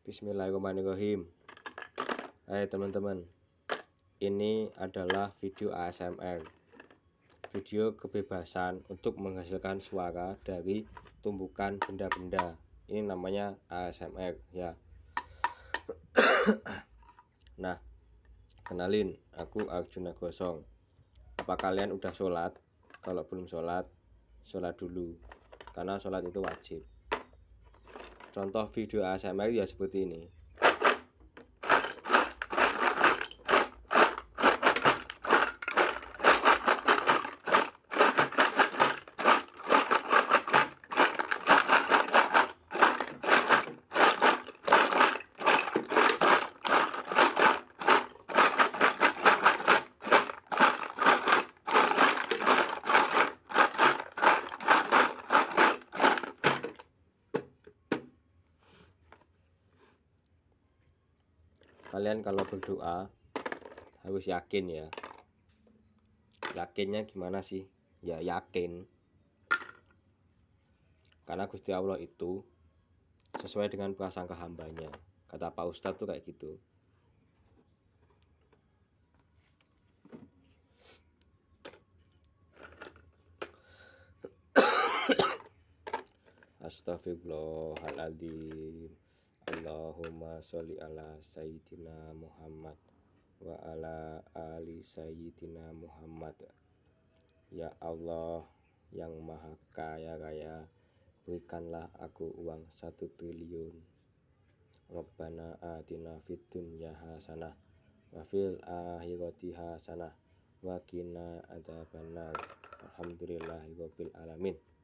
Bismillahirrahmanirrahim Hai teman-teman Ini adalah video ASMR Video kebebasan untuk menghasilkan suara dari tumbukan benda-benda Ini namanya ASMR ya Nah Kenalin, aku Arjuna Gosong Apa kalian udah sholat? Kalau belum sholat, sholat dulu Karena sholat itu wajib Contoh video ASMR ya seperti ini. kalian kalau berdoa harus yakin ya yakinnya gimana sih ya yakin karena Gusti Allah itu sesuai dengan prasangka hambanya kata Pak Ustadz tuh kayak gitu Astaghfirullahaladzim Allahumma sholli ala sayyidina Muhammad wa ala ali sayyidina Muhammad Ya Allah yang maha kaya raya berikanlah aku uang satu triliun Rabbana atina fid dunya hasanah wa fil akhirati hasanah wa qina adzabannar Alhamdulillahirabbil alamin